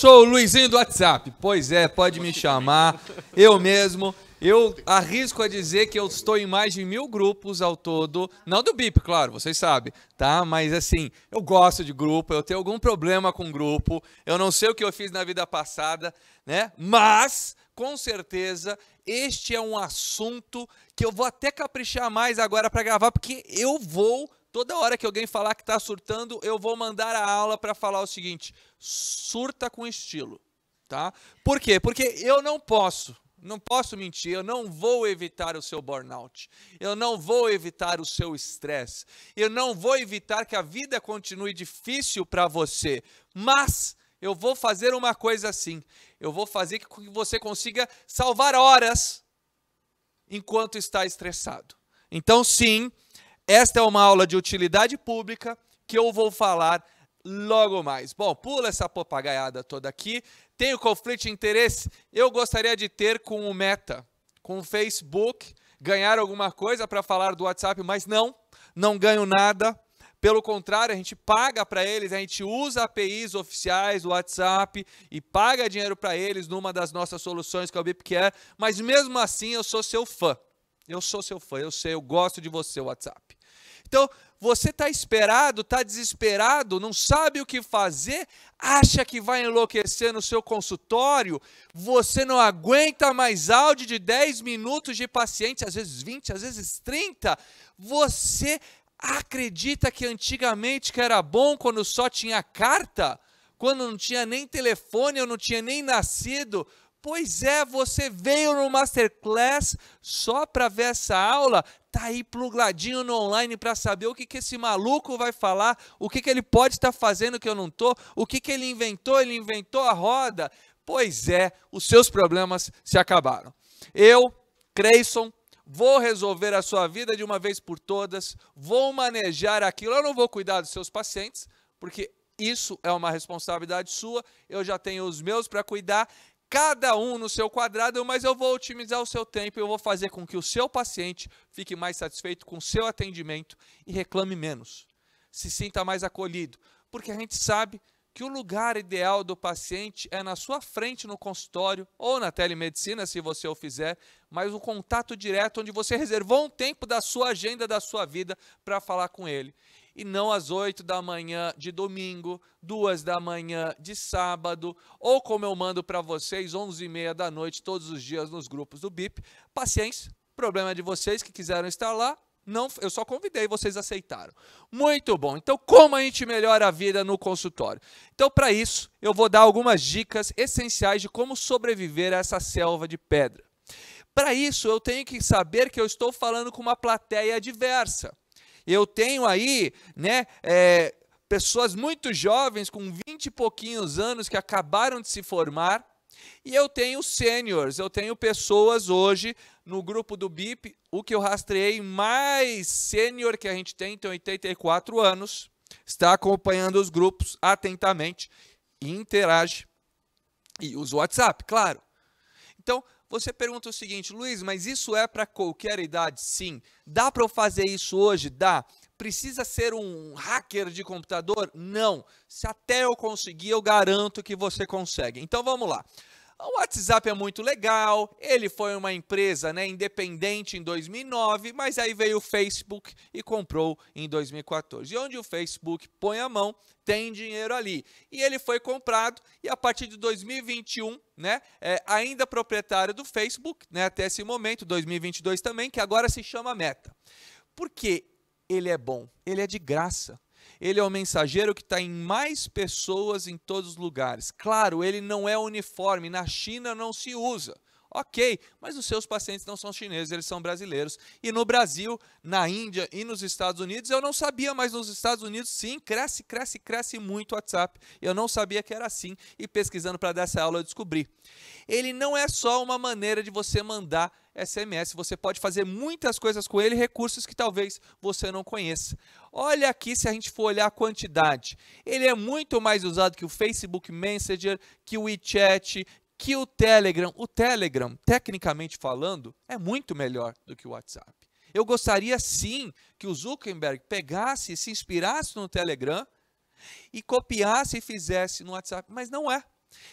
Sou o Luizinho do WhatsApp. Pois é, pode me chamar. Eu mesmo. Eu arrisco a dizer que eu estou em mais de mil grupos ao todo. Não do BIP, claro, vocês sabem, tá? Mas assim, eu gosto de grupo, eu tenho algum problema com grupo. Eu não sei o que eu fiz na vida passada, né? Mas, com certeza, este é um assunto que eu vou até caprichar mais agora para gravar, porque eu vou Toda hora que alguém falar que está surtando, eu vou mandar a aula para falar o seguinte: surta com estilo, tá? Por quê? Porque eu não posso, não posso mentir, eu não vou evitar o seu burnout, eu não vou evitar o seu estresse, eu não vou evitar que a vida continue difícil para você, mas eu vou fazer uma coisa assim, eu vou fazer que você consiga salvar horas enquanto está estressado. Então, sim, esta é uma aula de utilidade pública que eu vou falar logo mais. Bom, pula essa papagaiada toda aqui. Tem o conflito de interesse? Eu gostaria de ter com o Meta, com o Facebook, ganhar alguma coisa para falar do WhatsApp, mas não, não ganho nada. Pelo contrário, a gente paga para eles, a gente usa APIs oficiais do WhatsApp e paga dinheiro para eles numa das nossas soluções, que é o Bipcare, é, mas mesmo assim eu sou seu fã. Eu sou seu fã, eu sei, eu gosto de você, WhatsApp. Então, você está esperado, está desesperado, não sabe o que fazer, acha que vai enlouquecer no seu consultório, você não aguenta mais áudio de 10 minutos de paciente, às vezes 20, às vezes 30. Você acredita que antigamente que era bom quando só tinha carta? Quando não tinha nem telefone, eu não tinha nem nascido, Pois é, você veio no Masterclass só para ver essa aula? Tá aí plugadinho no online para saber o que, que esse maluco vai falar, o que, que ele pode estar tá fazendo que eu não tô, o que, que ele inventou, ele inventou a roda. Pois é, os seus problemas se acabaram. Eu, Creyson, vou resolver a sua vida de uma vez por todas, vou manejar aquilo. Eu não vou cuidar dos seus pacientes, porque isso é uma responsabilidade sua, eu já tenho os meus para cuidar cada um no seu quadrado, mas eu vou otimizar o seu tempo, eu vou fazer com que o seu paciente fique mais satisfeito com o seu atendimento e reclame menos. Se sinta mais acolhido, porque a gente sabe que o lugar ideal do paciente é na sua frente no consultório ou na telemedicina, se você o fizer, mas o contato direto onde você reservou um tempo da sua agenda, da sua vida para falar com ele e não às 8 da manhã de domingo, duas da manhã de sábado, ou como eu mando para vocês, 11 e meia da noite, todos os dias nos grupos do BIP. Paciência, problema de vocês que quiseram estar lá, não, eu só convidei, vocês aceitaram. Muito bom. Então, como a gente melhora a vida no consultório? Então, para isso, eu vou dar algumas dicas essenciais de como sobreviver a essa selva de pedra. Para isso, eu tenho que saber que eu estou falando com uma plateia diversa. Eu tenho aí, né, é, pessoas muito jovens, com 20 e pouquinhos anos, que acabaram de se formar. E eu tenho sêniores, eu tenho pessoas hoje no grupo do BIP, o que eu rastreei mais sênior que a gente tem, tem 84 anos, está acompanhando os grupos atentamente, interage e usa o WhatsApp, claro. Então, você pergunta o seguinte, Luiz, mas isso é para qualquer idade? Sim. Dá para eu fazer isso hoje? Dá. Precisa ser um hacker de computador? Não. Se até eu conseguir, eu garanto que você consegue. Então vamos lá. O WhatsApp é muito legal, ele foi uma empresa né, independente em 2009, mas aí veio o Facebook e comprou em 2014. E onde o Facebook põe a mão, tem dinheiro ali. E ele foi comprado e a partir de 2021, né, é ainda proprietário do Facebook, né, até esse momento, 2022 também, que agora se chama Meta. Porque ele é bom, ele é de graça. Ele é o mensageiro que está em mais pessoas em todos os lugares. Claro, ele não é uniforme, na China não se usa. Ok, mas os seus pacientes não são chineses, eles são brasileiros. E no Brasil, na Índia e nos Estados Unidos, eu não sabia, mas nos Estados Unidos, sim, cresce, cresce, cresce muito o WhatsApp. Eu não sabia que era assim e pesquisando para dar essa aula eu descobri. Ele não é só uma maneira de você mandar SMS, você pode fazer muitas coisas com ele, recursos que talvez você não conheça. Olha aqui se a gente for olhar a quantidade. Ele é muito mais usado que o Facebook Messenger, que o WeChat, que o Telegram, o Telegram, tecnicamente falando, é muito melhor do que o WhatsApp. Eu gostaria sim que o Zuckerberg pegasse, se inspirasse no Telegram e copiasse e fizesse no WhatsApp, mas não é.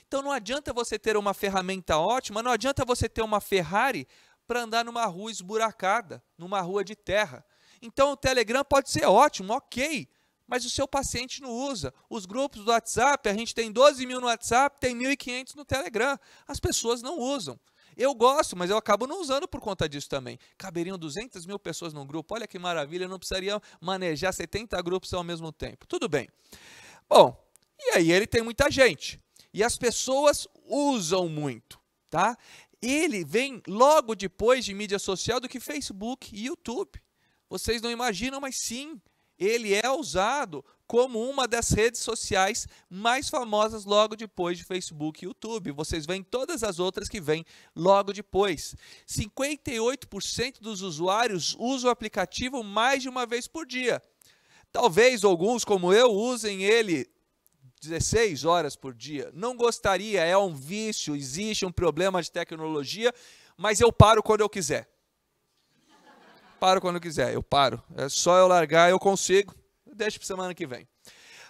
Então não adianta você ter uma ferramenta ótima, não adianta você ter uma Ferrari para andar numa rua esburacada, numa rua de terra. Então o Telegram pode ser ótimo, ok, mas o seu paciente não usa. Os grupos do WhatsApp, a gente tem 12 mil no WhatsApp, tem 1.500 no Telegram. As pessoas não usam. Eu gosto, mas eu acabo não usando por conta disso também. Caberiam 200 mil pessoas num grupo, olha que maravilha, eu não precisaria manejar 70 grupos ao mesmo tempo. Tudo bem. Bom, e aí ele tem muita gente. E as pessoas usam muito, tá? Ele vem logo depois de mídia social do que Facebook e YouTube. Vocês não imaginam, mas sim, ele é usado como uma das redes sociais mais famosas logo depois de Facebook e YouTube. Vocês veem todas as outras que vêm logo depois. 58% dos usuários usam o aplicativo mais de uma vez por dia. Talvez alguns, como eu, usem ele 16 horas por dia. Não gostaria, é um vício, existe um problema de tecnologia, mas eu paro quando eu quiser paro quando quiser, eu paro. É só eu largar, eu consigo. Deixa para semana que vem.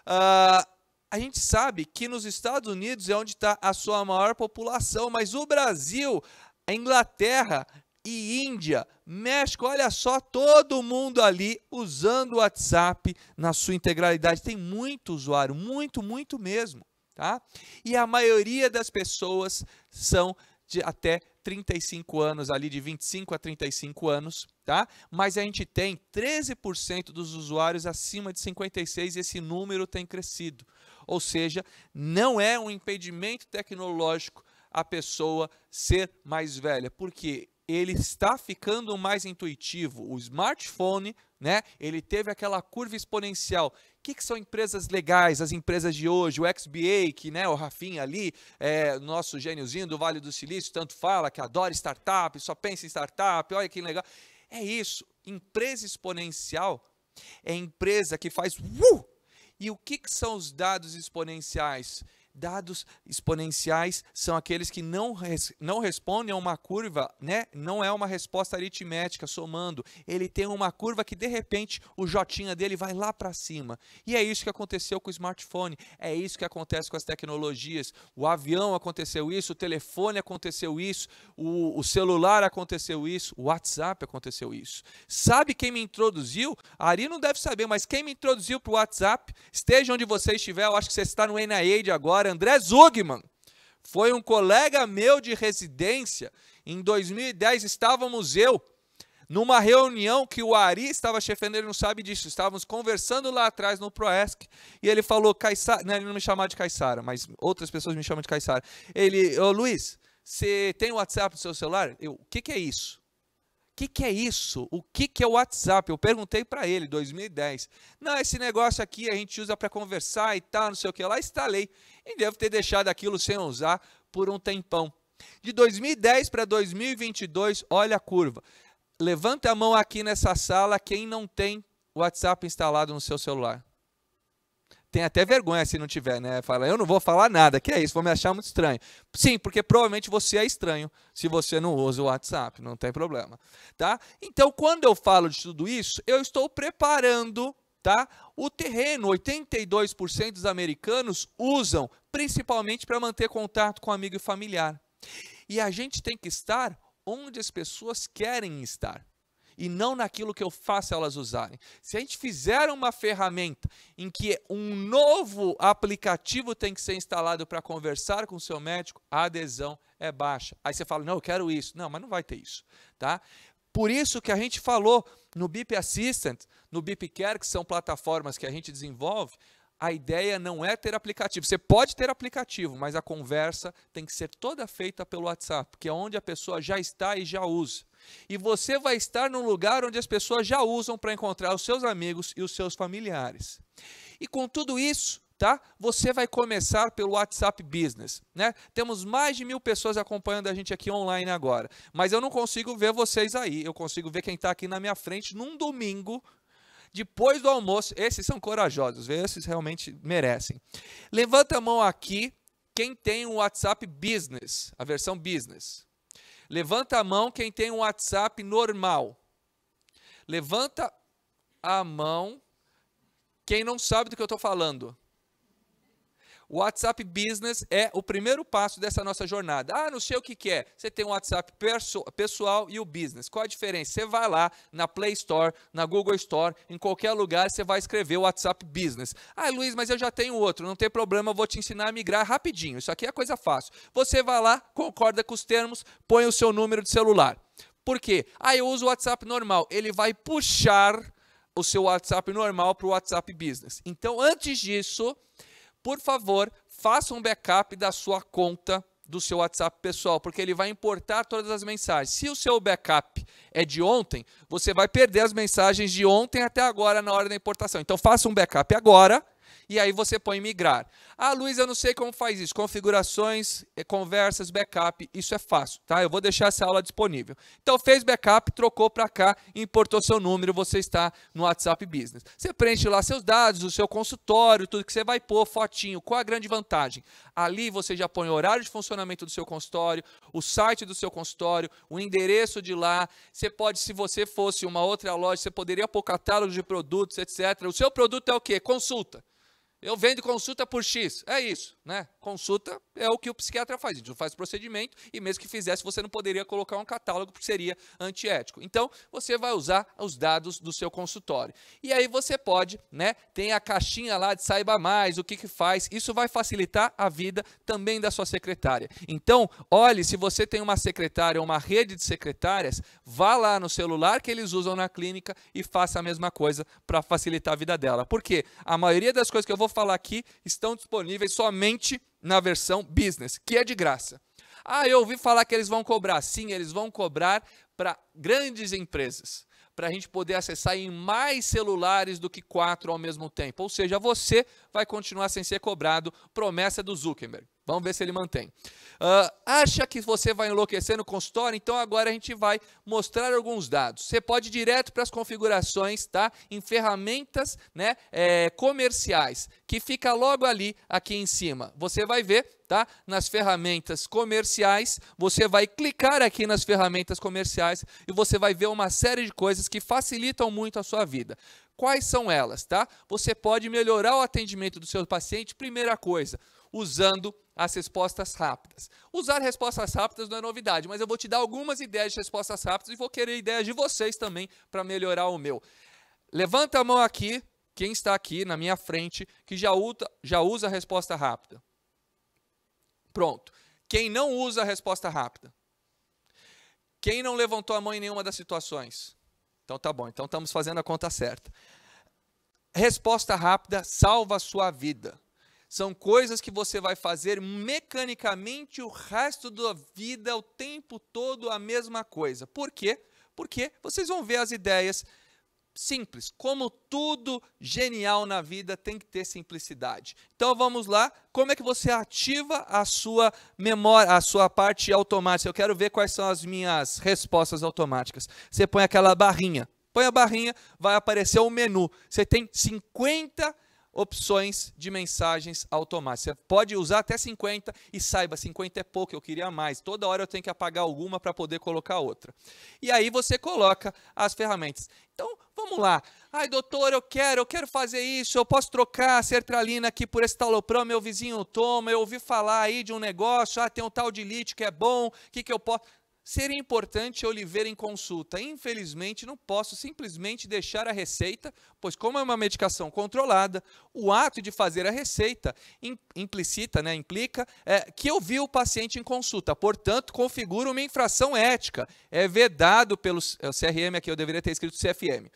Uh, a gente sabe que nos Estados Unidos é onde está a sua maior população, mas o Brasil, a Inglaterra e Índia, México, olha só, todo mundo ali usando o WhatsApp na sua integralidade. Tem muito usuário, muito, muito mesmo. Tá? E a maioria das pessoas são de até 35 anos, ali de 25 a 35 anos tá? Mas a gente tem 13% dos usuários acima de 56 e esse número tem crescido. Ou seja, não é um impedimento tecnológico a pessoa ser mais velha, porque ele está ficando mais intuitivo. O smartphone, né? Ele teve aquela curva exponencial. O que, que são empresas legais, as empresas de hoje? O XBA, que né, o Rafinha ali, é, nosso gêniozinho do Vale do Silício, tanto fala que adora startup, só pensa em startup, olha que legal. É isso. Empresa exponencial é empresa que faz. Uh! E o que, que são os dados exponenciais? Dados exponenciais são aqueles que não, res, não respondem a uma curva, né? não é uma resposta aritmética somando. Ele tem uma curva que, de repente, o jotinha dele vai lá para cima. E é isso que aconteceu com o smartphone, é isso que acontece com as tecnologias. O avião aconteceu isso, o telefone aconteceu isso, o, o celular aconteceu isso, o WhatsApp aconteceu isso. Sabe quem me introduziu? A Ari não deve saber, mas quem me introduziu para o WhatsApp, esteja onde você estiver, eu acho que você está no NIAID agora agora, André Zugman, foi um colega meu de residência. Em 2010 estávamos eu numa reunião que o Ari estava chefando, ele não sabe disso. Estávamos conversando lá atrás no Proesc e ele falou, Caissara, não, né, ele não me chamava de Caissara, mas outras pessoas me chamam de Caissara. Ele, ô oh, Luiz, você tem o WhatsApp no seu celular? Eu, o que, que é isso? que, que é isso? O que, que é o WhatsApp? Eu perguntei para ele, 2010. Não, esse negócio aqui a gente usa para conversar e tal, não sei o que lá. Instalei e devo ter deixado aquilo sem usar por um tempão. De 2010 para 2022, olha a curva. Levanta a mão aqui nessa sala quem não tem WhatsApp instalado no seu celular tem até vergonha se não tiver, né? Fala, eu não vou falar nada, que é isso, vou me achar muito estranho. Sim, porque provavelmente você é estranho se você não usa o WhatsApp, não tem problema, tá? Então, quando eu falo de tudo isso, eu estou preparando, tá? O terreno, 82% dos americanos usam principalmente para manter contato com amigo e familiar. E a gente tem que estar onde as pessoas querem estar e não naquilo que eu faço elas usarem. Se a gente fizer uma ferramenta em que um novo aplicativo tem que ser instalado para conversar com o seu médico, a adesão é baixa. Aí você fala: "Não, eu quero isso". Não, mas não vai ter isso, tá? Por isso que a gente falou no Bip Assistant, no Care, que são plataformas que a gente desenvolve, a ideia não é ter aplicativo. Você pode ter aplicativo, mas a conversa tem que ser toda feita pelo WhatsApp, que é onde a pessoa já está e já usa. E você vai estar num lugar onde as pessoas já usam para encontrar os seus amigos e os seus familiares. E com tudo isso, tá? Você vai começar pelo WhatsApp Business, né? Temos mais de mil pessoas acompanhando a gente aqui online agora, mas eu não consigo ver vocês aí. Eu consigo ver quem está aqui na minha frente num domingo. Depois do almoço, esses são corajosos, esses realmente merecem. Levanta a mão aqui quem tem o WhatsApp Business, a versão Business. Levanta a mão quem tem um WhatsApp normal. Levanta a mão quem não sabe do que eu estou falando. O WhatsApp Business é o primeiro passo dessa nossa jornada. Ah, não sei o que, que é. Você tem o WhatsApp pessoal e o business. Qual a diferença? Você vai lá na Play Store, na Google Store, em qualquer lugar, você vai escrever o WhatsApp Business. Ah, Luiz, mas eu já tenho outro. Não tem problema, eu vou te ensinar a migrar rapidinho. Isso aqui é coisa fácil. Você vai lá, concorda com os termos, põe o seu número de celular. Por quê? Ah, eu uso o WhatsApp normal. Ele vai puxar o seu WhatsApp normal para o WhatsApp Business. Então, antes disso, por favor, faça um backup da sua conta do seu WhatsApp pessoal, porque ele vai importar todas as mensagens. Se o seu backup é de ontem, você vai perder as mensagens de ontem até agora na hora da importação. Então faça um backup agora e aí você põe migrar. Ah, Luiz, eu não sei como faz isso. Configurações, eh, conversas, backup, isso é fácil, tá? Eu vou deixar essa aula disponível. Então, fez backup, trocou para cá, importou seu número, você está no WhatsApp Business. Você preenche lá seus dados, o seu consultório, tudo que você vai pôr, fotinho. Qual a grande vantagem? Ali você já põe o horário de funcionamento do seu consultório, o site do seu consultório, o endereço de lá. Você pode, se você fosse uma outra loja, você poderia pôr catálogo de produtos, etc. O seu produto é o quê? Consulta. Eu vendo consulta por X, é isso, né? consulta é o que o psiquiatra faz, a gente não faz procedimento e mesmo que fizesse, você não poderia colocar um catálogo porque seria antiético. Então, você vai usar os dados do seu consultório. E aí você pode, né, tem a caixinha lá de saiba mais, o que que faz, isso vai facilitar a vida também da sua secretária. Então, olhe, se você tem uma secretária ou uma rede de secretárias, vá lá no celular que eles usam na clínica e faça a mesma coisa para facilitar a vida dela. Porque a maioria das coisas que eu vou falar aqui estão disponíveis somente na versão business, que é de graça. Ah, eu ouvi falar que eles vão cobrar. Sim, eles vão cobrar para grandes empresas para a gente poder acessar em mais celulares do que quatro ao mesmo tempo. Ou seja, você vai continuar sem ser cobrado. Promessa do Zuckerberg. Vamos ver se ele mantém. Uh, acha que você vai enlouquecer no consultório? Então agora a gente vai mostrar alguns dados. Você pode ir direto para as configurações, tá? Em ferramentas né, é, comerciais, que fica logo ali aqui em cima. Você vai ver tá? nas ferramentas comerciais. Você vai clicar aqui nas ferramentas comerciais e você vai ver uma série de coisas que facilitam muito a sua vida. Quais são elas? Tá? Você pode melhorar o atendimento do seu paciente, primeira coisa, usando as respostas rápidas. Usar respostas rápidas não é novidade, mas eu vou te dar algumas ideias de respostas rápidas e vou querer ideias de vocês também para melhorar o meu. Levanta a mão aqui, quem está aqui na minha frente, que já usa, já usa a resposta rápida pronto. Quem não usa a resposta rápida? Quem não levantou a mão em nenhuma das situações? Então tá bom, então estamos fazendo a conta certa. Resposta rápida salva a sua vida. São coisas que você vai fazer mecanicamente o resto da vida, o tempo todo, a mesma coisa. Por quê? Porque vocês vão ver as ideias simples. Como tudo genial na vida tem que ter simplicidade. Então vamos lá. Como é que você ativa a sua memória, a sua parte automática? Eu quero ver quais são as minhas respostas automáticas. Você põe aquela barrinha. Põe a barrinha, vai aparecer o um menu. Você tem 50 opções de mensagens automáticas. Você pode usar até 50 e saiba, 50 é pouco, eu queria mais. Toda hora eu tenho que apagar alguma para poder colocar outra. E aí você coloca as ferramentas. Então, vamos lá. Ai, doutor, eu quero, eu quero fazer isso, eu posso trocar a sertralina aqui por esse talopram meu vizinho toma, eu ouvi falar aí de um negócio, ah, tem um tal de lítio que é bom, o que, que eu posso... Seria importante é eu lhe ver em consulta. Infelizmente, não posso simplesmente deixar a receita, pois, como é uma medicação controlada, o ato de fazer a receita implicita, né, implica é, que eu vi o paciente em consulta. Portanto, configura uma infração ética. É vedado pelo CRM é aqui, eu deveria ter escrito CFM.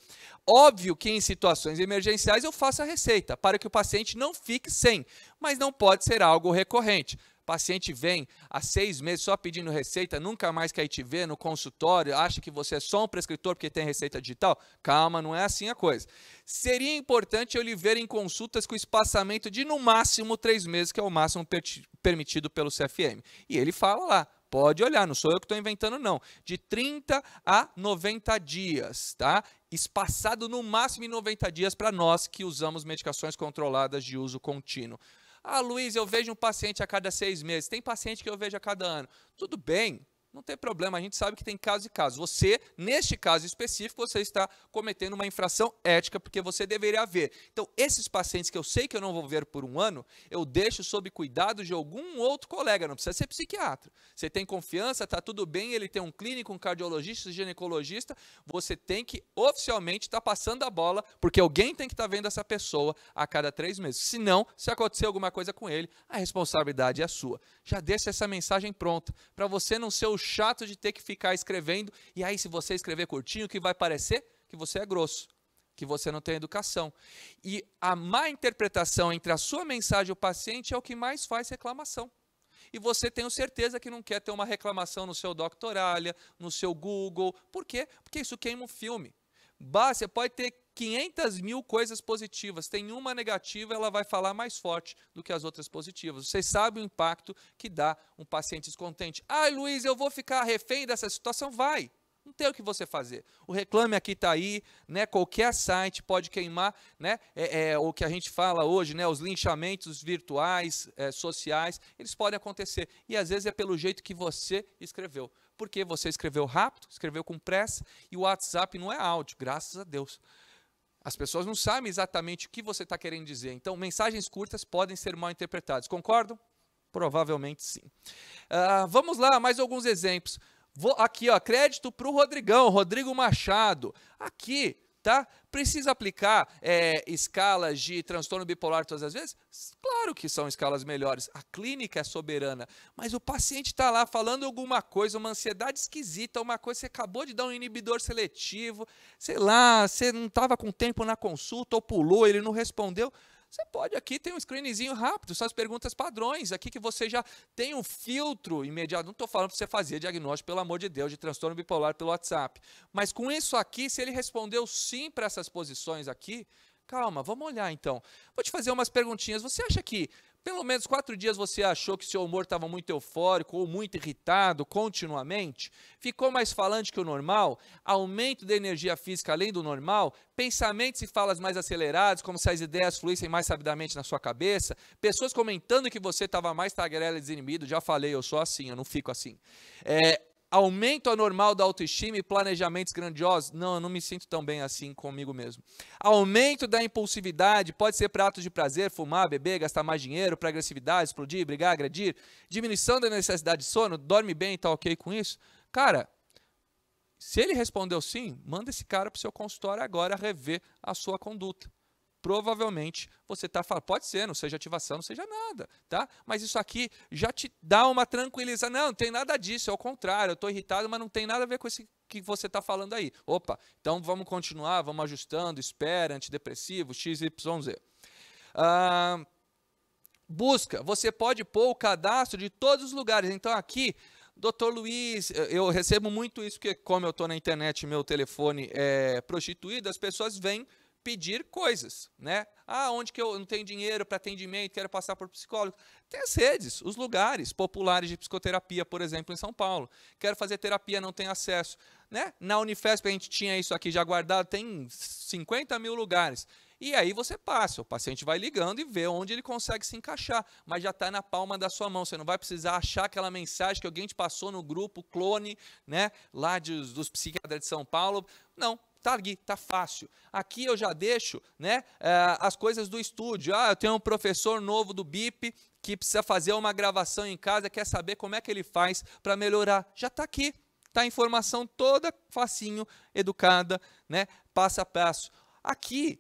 Óbvio que em situações emergenciais eu faço a receita para que o paciente não fique sem, mas não pode ser algo recorrente paciente vem há seis meses só pedindo receita, nunca mais quer te ver no consultório, acha que você é só um prescritor porque tem receita digital, calma, não é assim a coisa. Seria importante eu lhe ver em consultas com espaçamento de no máximo três meses, que é o máximo per permitido pelo CFM. E ele fala lá, Pode olhar, não sou eu que estou inventando, não. De 30 a 90 dias, tá? Espaçado no máximo em 90 dias para nós que usamos medicações controladas de uso contínuo. Ah, Luiz, eu vejo um paciente a cada seis meses, tem paciente que eu vejo a cada ano. Tudo bem, não tem problema, a gente sabe que tem caso e caso. Você, neste caso específico, você está cometendo uma infração ética, porque você deveria ver. Então, esses pacientes que eu sei que eu não vou ver por um ano, eu deixo sob cuidado de algum outro colega, não precisa ser psiquiatra. Você tem confiança, está tudo bem, ele tem um clínico, um cardiologista, um ginecologista, você tem que oficialmente estar tá passando a bola, porque alguém tem que estar tá vendo essa pessoa a cada três meses. Se não, se acontecer alguma coisa com ele, a responsabilidade é sua. Já deixa essa mensagem pronta, para você não ser o chato de ter que ficar escrevendo. E aí, se você escrever curtinho, que vai parecer que você é grosso, que você não tem educação. E a má interpretação entre a sua mensagem e o paciente é o que mais faz reclamação. E você tenho certeza que não quer ter uma reclamação no seu doctoralia no seu Google. Por quê? Porque isso queima o filme. basta você pode ter 500 mil coisas positivas, tem uma negativa, ela vai falar mais forte do que as outras positivas. Vocês sabem o impacto que dá um paciente descontente. Ai, ah, Luiz, eu vou ficar refém dessa situação? Vai. Não tem o que você fazer. O reclame aqui está aí, né? Qualquer site pode queimar, né? É, é, o que a gente fala hoje, né? Os linchamentos virtuais, é, sociais, eles podem acontecer. E às vezes é pelo jeito que você escreveu. Porque você escreveu rápido, escreveu com pressa, e o WhatsApp não é áudio, graças a Deus. As pessoas não sabem exatamente o que você está querendo dizer. Então, mensagens curtas podem ser mal interpretadas. Concordam? Provavelmente sim. Uh, vamos lá, mais alguns exemplos. Vou, aqui, ó, crédito para o Rodrigão, Rodrigo Machado. Aqui, tá? Precisa aplicar é, escalas de transtorno bipolar todas as vezes? Claro que são escalas melhores. A clínica é soberana, mas o paciente está lá falando alguma coisa, uma ansiedade esquisita, uma coisa, você acabou de dar um inibidor seletivo, sei lá, você não estava com tempo na consulta ou pulou, ele não respondeu. Você pode aqui tem um screenzinho rápido, são as perguntas padrões, aqui que você já tem um filtro imediato. Não estou falando para você fazer diagnóstico, pelo amor de Deus, de transtorno bipolar pelo WhatsApp. Mas com isso aqui, se ele respondeu sim para essas posições aqui, calma, vamos olhar então. Vou te fazer umas perguntinhas. Você acha que pelo menos quatro dias você achou que seu humor estava muito eufórico ou muito irritado continuamente, ficou mais falante que o normal, aumento da energia física além do normal, pensamentos e falas mais acelerados, como se as ideias fluíssem mais rapidamente na sua cabeça, pessoas comentando que você estava mais tagarela e desinibido, já falei, eu sou assim, eu não fico assim. É, aumento anormal da autoestima e planejamentos grandiosos. Não, eu não me sinto tão bem assim comigo mesmo. Aumento da impulsividade, pode ser para atos de prazer, fumar, beber, gastar mais dinheiro, para agressividade, explodir, brigar, agredir. Diminuição da necessidade de sono, dorme bem, tá ok com isso? Cara, se ele respondeu sim, manda esse cara para o seu consultório agora rever a sua conduta provavelmente você está falando, pode ser, não seja ativação, não seja nada, tá? Mas isso aqui já te dá uma tranquilização. Não, não tem nada disso, é o contrário, eu estou irritado, mas não tem nada a ver com esse que você está falando aí. Opa, então vamos continuar, vamos ajustando, espera, antidepressivo, XYZ. Ah, busca, você pode pôr o cadastro de todos os lugares. Então aqui Doutor Luiz, eu recebo muito isso, porque como eu estou na internet, meu telefone é prostituído, as pessoas vêm pedir coisas, né? Ah, onde que eu não tenho dinheiro para atendimento, quero passar por psicólogo. Tem as redes, os lugares populares de psicoterapia, por exemplo, em São Paulo. Quero fazer terapia, não tenho acesso. Né? Na Unifesp a gente tinha isso aqui já guardado, tem 50 mil lugares. E aí você passa, o paciente vai ligando e vê onde ele consegue se encaixar, mas já está na palma da sua mão. Você não vai precisar achar aquela mensagem que alguém te passou no grupo clone, né? Lá de, dos psiquiatras de São Paulo. Não, Tá aqui, tá fácil. Aqui eu já deixo né, eh, as coisas do estúdio. Ah, eu tenho um professor novo do BIP que precisa fazer uma gravação em casa, quer saber como é que ele faz para melhorar. Já está aqui. tá a informação toda facinho, educada, né, passo a passo. Aqui,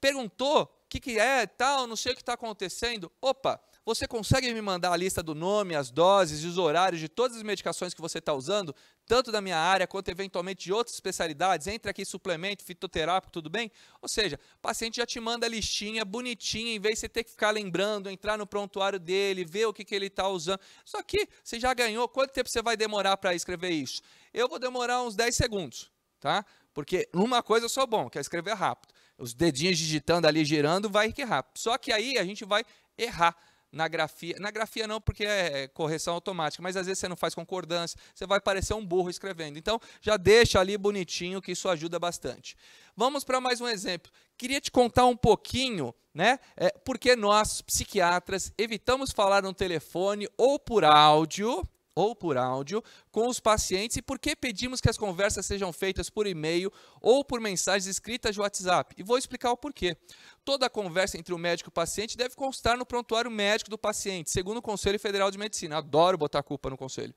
perguntou o que, que é, tal, não sei o que está acontecendo. Opa, você consegue me mandar a lista do nome, as doses e os horários de todas as medicações que você está usando, tanto da minha área quanto eventualmente de outras especialidades? Entra aqui suplemento, fitoterápico, tudo bem? Ou seja, o paciente já te manda a listinha bonitinha, em vez de você ter que ficar lembrando, entrar no prontuário dele, ver o que, que ele está usando. Só que você já ganhou. Quanto tempo você vai demorar para escrever isso? Eu vou demorar uns 10 segundos, tá? Porque numa coisa eu sou bom, que é escrever rápido. Os dedinhos digitando ali, girando, vai que é rápido. Só que aí a gente vai errar na grafia. Na grafia não, porque é, é correção automática, mas às vezes você não faz concordância, você vai parecer um burro escrevendo. Então, já deixa ali bonitinho que isso ajuda bastante. Vamos para mais um exemplo. Queria te contar um pouquinho, né? É, porque nós, psiquiatras, evitamos falar no telefone ou por áudio ou por áudio com os pacientes e por que pedimos que as conversas sejam feitas por e-mail ou por mensagens escritas de WhatsApp. E vou explicar o porquê. Toda conversa entre o médico e o paciente deve constar no prontuário médico do paciente, segundo o Conselho Federal de Medicina. Adoro botar culpa no conselho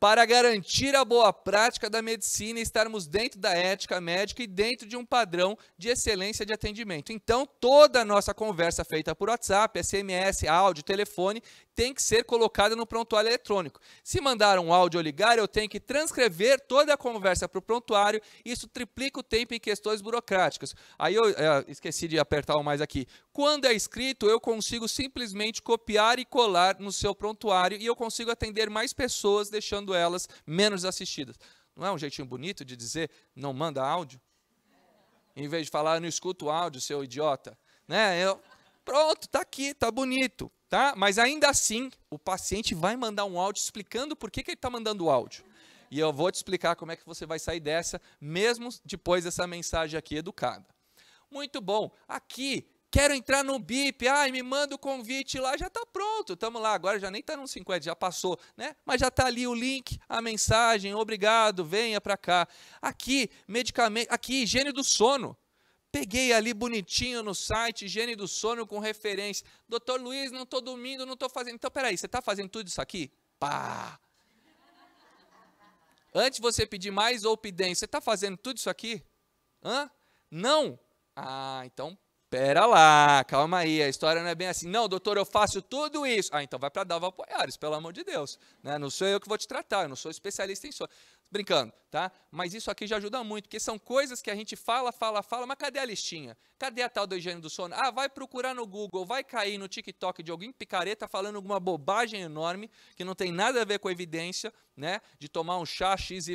para garantir a boa prática da medicina e estarmos dentro da ética médica e dentro de um padrão de excelência de atendimento. Então, toda a nossa conversa feita por WhatsApp, SMS, áudio, telefone, tem que ser colocada no prontuário eletrônico. Se mandar um áudio ou ligar, eu tenho que transcrever toda a conversa para o prontuário, isso triplica o tempo em questões burocráticas. Aí eu, eu eh, esqueci de apertar o mais aqui. Quando é escrito, eu consigo simplesmente copiar e colar no seu prontuário e eu consigo atender mais pessoas, deixando elas menos assistidas. Não é um jeitinho bonito de dizer não manda áudio? Em vez de falar, não escuto áudio, seu idiota. Né? Eu, pronto, tá aqui, tá bonito. tá? Mas ainda assim, o paciente vai mandar um áudio explicando por que, que ele está mandando o áudio. E eu vou te explicar como é que você vai sair dessa, mesmo depois dessa mensagem aqui educada. Muito bom. Aqui Quero entrar no BIP, ai, me manda o convite lá, já está pronto, estamos lá, agora já nem está no 50, já passou, né? Mas já está ali o link, a mensagem, obrigado, venha para cá. Aqui, medicamento, aqui, higiene do sono. Peguei ali bonitinho no site, higiene do sono com referência. Doutor Luiz, não estou dormindo, não estou fazendo. Então, peraí, você está fazendo tudo isso aqui? Pá! Antes você pedir mais ou pedir, você está fazendo tudo isso aqui? Hã? Não? Ah, então Pera lá, calma aí, a história não é bem assim. Não, doutor, eu faço tudo isso. Ah, então vai para Dalva Poiares, pelo amor de Deus. Né? Não sou eu que vou te tratar, eu não sou especialista em sono. Brincando, tá? Mas isso aqui já ajuda muito, porque são coisas que a gente fala, fala, fala, mas cadê a listinha? Cadê a tal do higiene do sono? Ah, vai procurar no Google, vai cair no TikTok de alguém picareta falando alguma bobagem enorme que não tem nada a ver com a evidência, né? De tomar um chá XYZ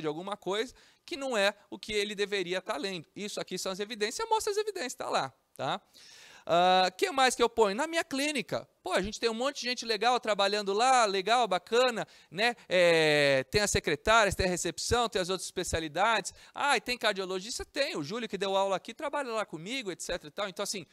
de alguma coisa, que não é o que ele deveria estar tá lendo. Isso aqui são as evidências, mostra as evidências, tá lá. Tá? O uh, ah, que mais que eu ponho? Na minha clínica. Pô, a gente tem um monte de gente legal trabalhando lá, legal, bacana, né? É, tem as secretárias, tem a recepção, tem as outras especialidades. Ah, e tem cardiologista? Tem. O Júlio que deu aula aqui trabalha lá comigo, etc e tal. Então, assim,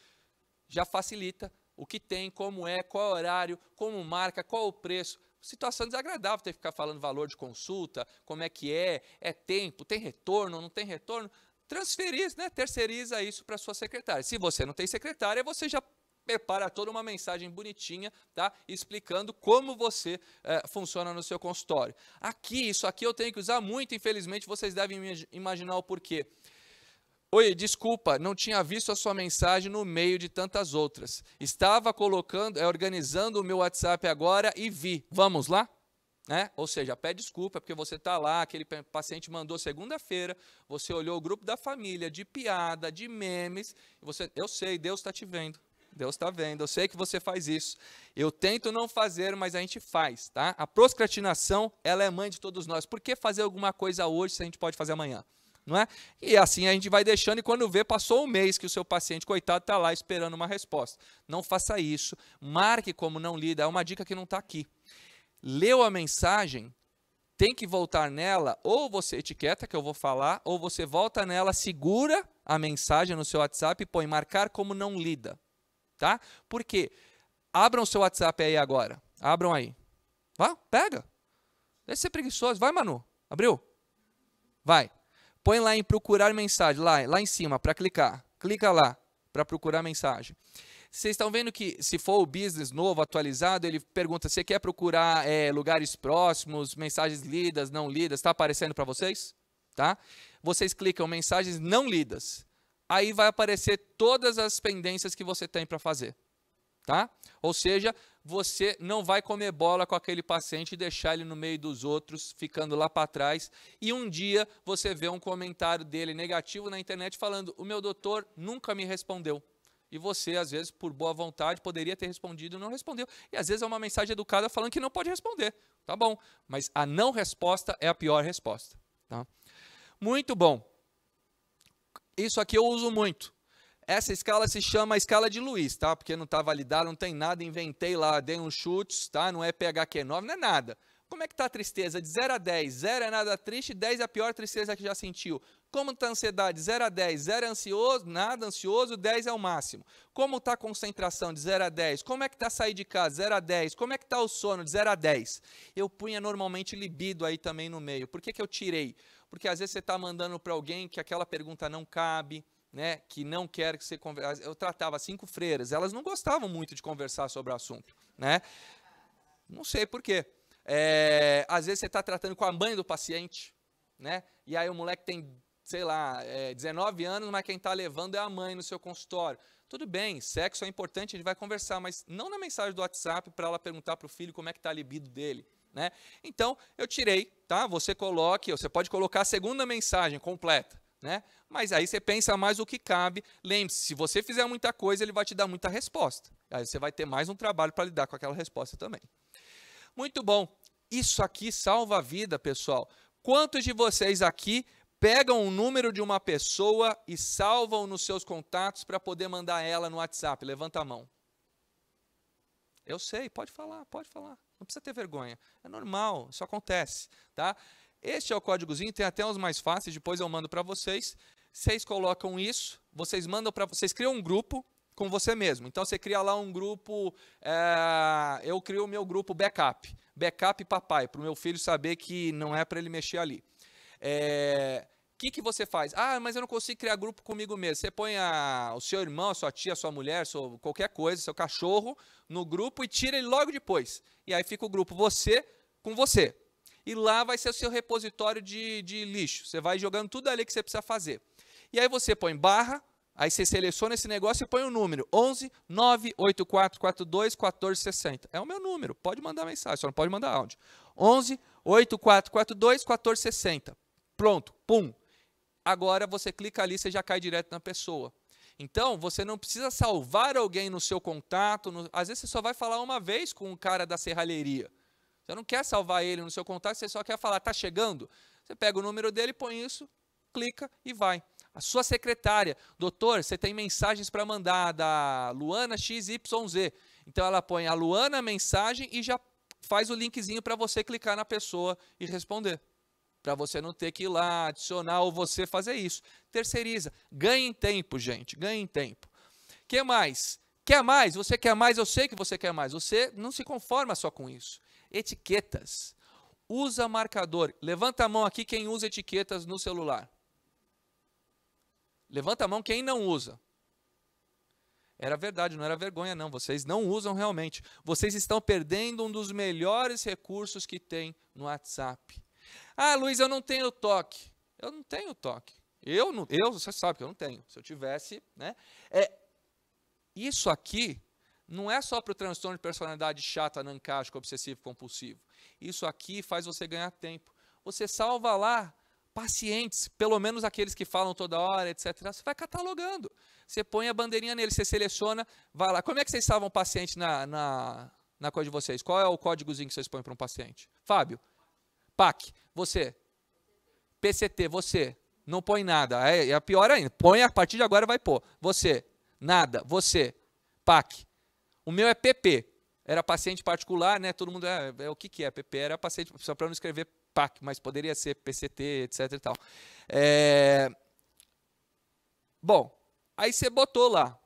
já facilita o que tem, como é, qual é horário, como marca, qual o preço. Situação desagradável ter que ficar falando valor de consulta, como é que é, é tempo, tem retorno, não tem retorno. Transferir, né? terceiriza isso para sua secretária. Se você não tem secretária, você já prepara toda uma mensagem bonitinha, tá? Explicando como você é, funciona no seu consultório. Aqui, isso aqui eu tenho que usar muito, infelizmente, vocês devem imaginar o porquê. Oi, desculpa, não tinha visto a sua mensagem no meio de tantas outras. Estava colocando, é, organizando o meu WhatsApp agora e vi. Vamos lá? Né? Ou seja, pede desculpa é porque você está lá, aquele paciente mandou segunda-feira, você olhou o grupo da família de piada, de memes, você, eu sei, Deus está te vendo. Deus está vendo, eu sei que você faz isso. Eu tento não fazer, mas a gente faz, tá? A procrastinação, ela é mãe de todos nós. Por que fazer alguma coisa hoje se a gente pode fazer amanhã? Não é? E assim a gente vai deixando, e quando vê, passou um mês que o seu paciente, coitado, está lá esperando uma resposta. Não faça isso. Marque como não lida, é uma dica que não está aqui leu a mensagem, tem que voltar nela, ou você etiqueta, que eu vou falar, ou você volta nela, segura a mensagem no seu WhatsApp e põe marcar como não lida. Tá? Porque abram o seu WhatsApp aí agora. Abram aí. Vá, pega. Deve ser preguiçoso. Vai, Manu. Abriu? Vai. Põe lá em procurar mensagem, lá, lá em cima, para clicar. Clica lá para procurar mensagem. Vocês estão vendo que, se for o business novo, atualizado, ele pergunta: você quer procurar é, lugares próximos, mensagens lidas, não lidas? Está aparecendo para vocês? Tá? Vocês clicam mensagens não lidas. Aí vai aparecer todas as pendências que você tem para fazer. Tá? Ou seja, você não vai comer bola com aquele paciente e deixar ele no meio dos outros, ficando lá para trás. E um dia você vê um comentário dele negativo na internet falando: O meu doutor nunca me respondeu. E você, às vezes, por boa vontade, poderia ter respondido e não respondeu. E às vezes é uma mensagem educada falando que não pode responder. Tá bom, mas a não resposta é a pior resposta. Tá? Muito bom. Isso aqui eu uso muito. Essa escala se chama escala de Luiz, tá? Porque não está validada, não tem nada, inventei lá, dei uns chutes, tá? Não é PHQ9, não é nada. Como é que está a tristeza? De 0 a 10. 0 é nada triste, 10 é a pior tristeza que já sentiu. Como está a ansiedade? 0 a 10. 0 é ansioso, nada ansioso, 10 é o máximo. Como está a concentração? De 0 a 10. Como é que está a sair de casa? 0 a 10. Como é que está o sono? De 0 a 10. Eu punha normalmente libido aí também no meio. Por que, que eu tirei? Porque às vezes você está mandando para alguém que aquela pergunta não cabe, né, que não quer que você converse. Eu tratava cinco freiras, elas não gostavam muito de conversar sobre o assunto. Né? Não sei por quê. É, às vezes você está tratando com a mãe do paciente, né? E aí o moleque tem sei lá, é, 19 anos, mas quem está levando é a mãe no seu consultório. Tudo bem, sexo é importante, a gente vai conversar, mas não na mensagem do WhatsApp para ela perguntar para o filho como é que está a libido dele. Né? Então, eu tirei, tá? Você coloque, você pode colocar a segunda mensagem completa. Né? Mas aí você pensa mais o que cabe. Lembre-se, se você fizer muita coisa, ele vai te dar muita resposta. Aí você vai ter mais um trabalho para lidar com aquela resposta também. Muito bom. Isso aqui salva a vida, pessoal. Quantos de vocês aqui pegam o número de uma pessoa e salvam nos seus contatos para poder mandar ela no WhatsApp. Levanta a mão. Eu sei, pode falar, pode falar. Não precisa ter vergonha. É normal, isso acontece, tá? Este é o códigozinho, tem até uns mais fáceis, depois eu mando para vocês. Vocês colocam isso, vocês mandam para vocês criam um grupo com você mesmo. Então você cria lá um grupo, é, eu crio o meu grupo backup, backup papai, para o meu filho saber que não é para ele mexer ali. É, o que, que você faz? Ah, mas eu não consigo criar grupo comigo mesmo. Você põe a, o seu irmão, a sua tia, a sua mulher, seu, qualquer coisa, seu cachorro no grupo e tira ele logo depois. E aí fica o grupo você com você. E lá vai ser o seu repositório de, de lixo. Você vai jogando tudo ali que você precisa fazer. E aí você põe barra, aí você seleciona esse negócio e põe o um número: 11 98442 1460. É o meu número. Pode mandar mensagem, só não pode mandar áudio. 11 8442 1460. Pronto, pum. Agora você clica ali, você já cai direto na pessoa. Então, você não precisa salvar alguém no seu contato. No... Às vezes você só vai falar uma vez com um cara da serralheria. Você não quer salvar ele no seu contato, você só quer falar, tá chegando? Você pega o número dele, põe isso, clica e vai. A sua secretária, doutor, você tem mensagens para mandar da Luana XYZ. Então ela põe a Luana mensagem e já faz o linkzinho para você clicar na pessoa e responder para você não ter que ir lá adicionar ou você fazer isso. Terceiriza. Ganhe tempo, gente. Ganhe tempo. que mais? Quer mais? Você quer mais? Eu sei que você quer mais. Você não se conforma só com isso. Etiquetas. Usa marcador. Levanta a mão aqui quem usa etiquetas no celular. Levanta a mão quem não usa. Era verdade, não era vergonha, não. Vocês não usam realmente. Vocês estão perdendo um dos melhores recursos que tem no WhatsApp ah, Luiz, eu não tenho toque. Eu não tenho toque. Eu não, eu, você sabe que eu não tenho. Se eu tivesse, né? É, isso aqui não é só para o transtorno de personalidade chata, nancástico, obsessivo, compulsivo. Isso aqui faz você ganhar tempo. Você salva lá pacientes, pelo menos aqueles que falam toda hora, etc. Você vai catalogando. Você põe a bandeirinha nele, você seleciona, vai lá. Como é que vocês salvam paciente na, na, na coisa de vocês? Qual é o códigozinho que vocês põem para um paciente? Fábio, PAC. Você. PCT, você. Não põe nada. É, é pior ainda. Põe a partir de agora vai pôr. Você. Nada. Você. PAC. O meu é PP. Era paciente particular, né? Todo mundo. É, é o que, que é? PP era paciente. Só para não escrever PAC, mas poderia ser PCT, etc e tal. É... Bom, aí você botou lá.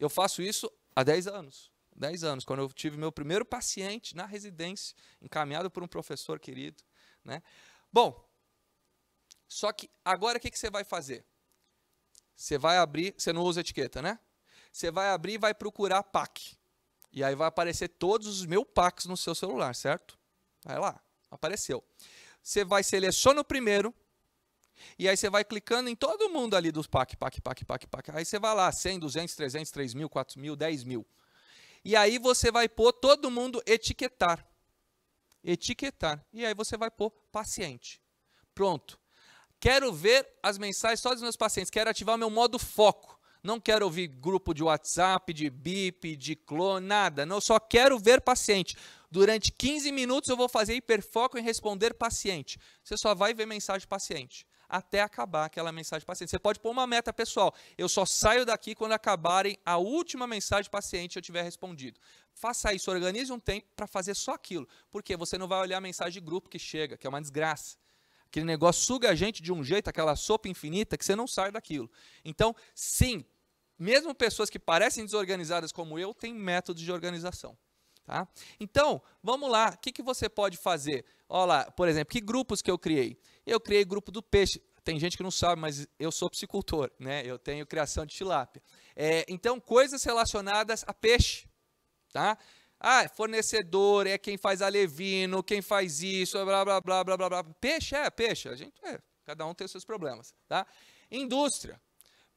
Eu faço isso há 10 anos. 10 anos, quando eu tive meu primeiro paciente na residência, encaminhado por um professor querido, né? Bom, só que agora o que, que você vai fazer? Você vai abrir, você não usa etiqueta, né? Você vai abrir e vai procurar PAC. E aí vai aparecer todos os meus pacs no seu celular, certo? Vai lá, apareceu. Você vai seleciona o primeiro, e aí você vai clicando em todo mundo ali dos PAC, PAC, PAC, PAC, PAC. Aí você vai lá, 100, 200, 300, 3 mil, 4 mil, 10 mil. E aí você vai pôr todo mundo etiquetar etiquetar. E aí você vai pôr paciente. Pronto. Quero ver as mensagens só dos meus pacientes. Quero ativar o meu modo foco. Não quero ouvir grupo de WhatsApp, de BIP, de clone, nada. Não, só quero ver paciente. Durante 15 minutos eu vou fazer hiperfoco em responder paciente. Você só vai ver mensagem paciente até acabar aquela mensagem paciente. Você pode pôr uma meta pessoal. Eu só saio daqui quando acabarem a última mensagem paciente eu tiver respondido. Faça isso, organize um tempo para fazer só aquilo. Porque você não vai olhar a mensagem de grupo que chega, que é uma desgraça. Aquele negócio suga a gente de um jeito, aquela sopa infinita, que você não sai daquilo. Então, sim, mesmo pessoas que parecem desorganizadas como eu, têm métodos de organização. Tá? Então, vamos lá, o que, que você pode fazer? Olha lá, por exemplo, que grupos que eu criei? Eu criei grupo do peixe. Tem gente que não sabe, mas eu sou piscicultor, né? Eu tenho criação de tilápia. É, então, coisas relacionadas a peixe, tá? Ah, é fornecedor é quem faz alevino, quem faz isso, é blá, blá, blá, blá, blá, blá. Peixe é peixe, a gente é, cada um tem os seus problemas, tá? Indústria,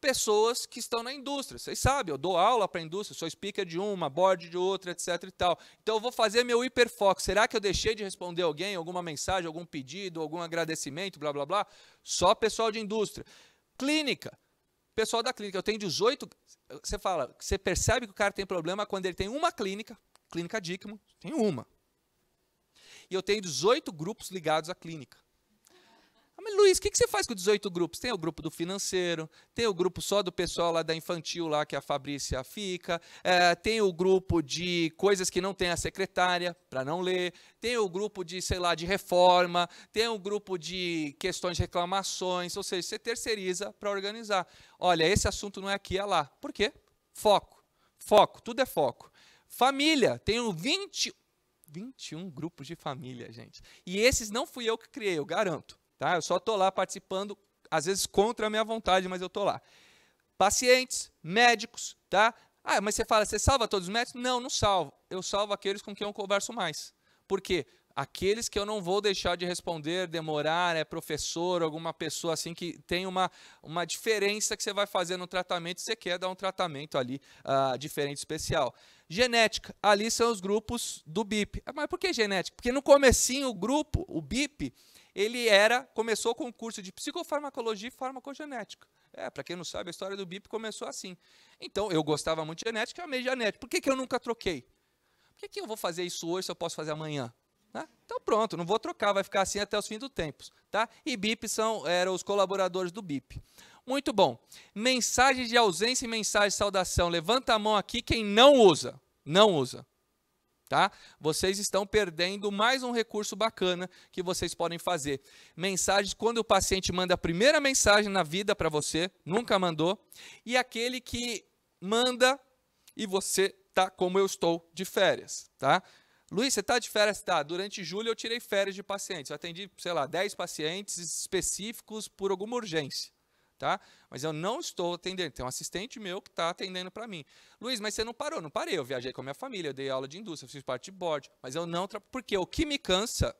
pessoas que estão na indústria. Vocês sabem, eu dou aula para a indústria, sou speaker de uma, board de outra, etc e tal. Então eu vou fazer meu hiperfoco. Será que eu deixei de responder alguém, alguma mensagem, algum pedido, algum agradecimento, blá blá blá? Só pessoal de indústria. Clínica. Pessoal da clínica, eu tenho 18, você fala, você percebe que o cara tem problema quando ele tem uma clínica, clínica Dickman, tem uma. E eu tenho 18 grupos ligados à clínica. Mas, Luiz, o que, que você faz com 18 grupos? Tem o grupo do financeiro, tem o grupo só do pessoal lá da infantil, lá que a Fabrícia fica, é, tem o grupo de coisas que não tem a secretária, para não ler, tem o grupo de, sei lá, de reforma, tem o grupo de questões de reclamações, ou seja, você terceiriza para organizar. Olha, esse assunto não é aqui, é lá. Por quê? Foco. Foco, tudo é foco. Família, tenho 20, 21 grupos de família, gente. E esses não fui eu que criei, eu garanto. Tá? Eu só estou lá participando, às vezes contra a minha vontade, mas eu estou lá. Pacientes, médicos, tá? Ah, mas você fala, você salva todos os médicos? Não, não salvo. Eu salvo aqueles com quem eu converso mais. Por quê? Aqueles que eu não vou deixar de responder, demorar, é professor, alguma pessoa assim que tem uma, uma diferença que você vai fazer no tratamento, você quer dar um tratamento ali uh, diferente, especial. Genética, ali são os grupos do BIP. Ah, mas por que genética? Porque no comecinho o grupo, o BIP, ele era, começou com o um curso de psicofarmacologia e farmacogenética. É, para quem não sabe, a história do BIP começou assim. Então, eu gostava muito de genética, eu amei genética. Por que, que eu nunca troquei? Por que, que eu vou fazer isso hoje se eu posso fazer amanhã? Né? Então pronto, não vou trocar, vai ficar assim até os fins do tempos. Tá? E BIP são, eram os colaboradores do BIP. Muito bom. Mensagem de ausência e mensagem de saudação. Levanta a mão aqui quem não usa. Não usa tá? Vocês estão perdendo mais um recurso bacana que vocês podem fazer. Mensagens quando o paciente manda a primeira mensagem na vida para você, nunca mandou, e aquele que manda e você tá como eu estou de férias, tá? Luiz, você está de férias? Tá. Durante julho eu tirei férias de pacientes. Eu atendi, sei lá, 10 pacientes específicos por alguma urgência tá? Mas eu não estou atendendo. Tem um assistente meu que está atendendo para mim. Luiz, mas você não parou? Não parei. Eu viajei com a minha família, eu dei aula de indústria, fiz parte de board, mas eu não. Porque o que me cansa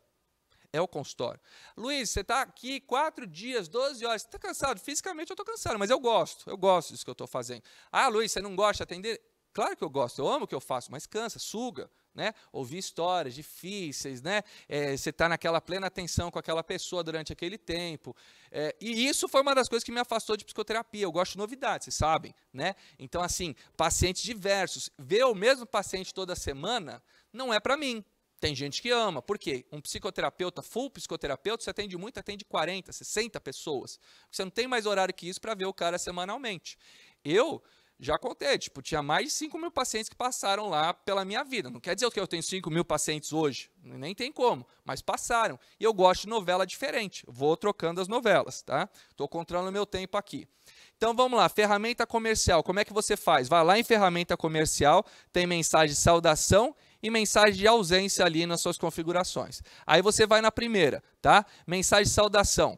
é o consultório. Luiz, você está aqui quatro dias, 12 horas. Você está cansado? Fisicamente eu estou cansado, mas eu gosto. Eu gosto disso que eu estou fazendo. Ah, Luiz, você não gosta de atender? Claro que eu gosto, eu amo o que eu faço, mas cansa, suga né? Ouvir histórias difíceis, né? É, você está naquela plena atenção com aquela pessoa durante aquele tempo. É, e isso foi uma das coisas que me afastou de psicoterapia. Eu gosto de novidades, vocês sabem, né? Então, assim, pacientes diversos. Ver o mesmo paciente toda semana não é para mim. Tem gente que ama. Por quê? Um psicoterapeuta, full psicoterapeuta, você atende muito, atende 40, 60 pessoas. Você não tem mais horário que isso para ver o cara semanalmente. Eu já contei, tipo, tinha mais de 5 mil pacientes que passaram lá pela minha vida. Não quer dizer que eu tenho 5 mil pacientes hoje, nem tem como, mas passaram. E eu gosto de novela diferente, vou trocando as novelas, tá? Estou controlando meu tempo aqui. Então vamos lá, ferramenta comercial, como é que você faz? Vai lá em ferramenta comercial, tem mensagem de saudação e mensagem de ausência ali nas suas configurações. Aí você vai na primeira, tá? Mensagem de saudação.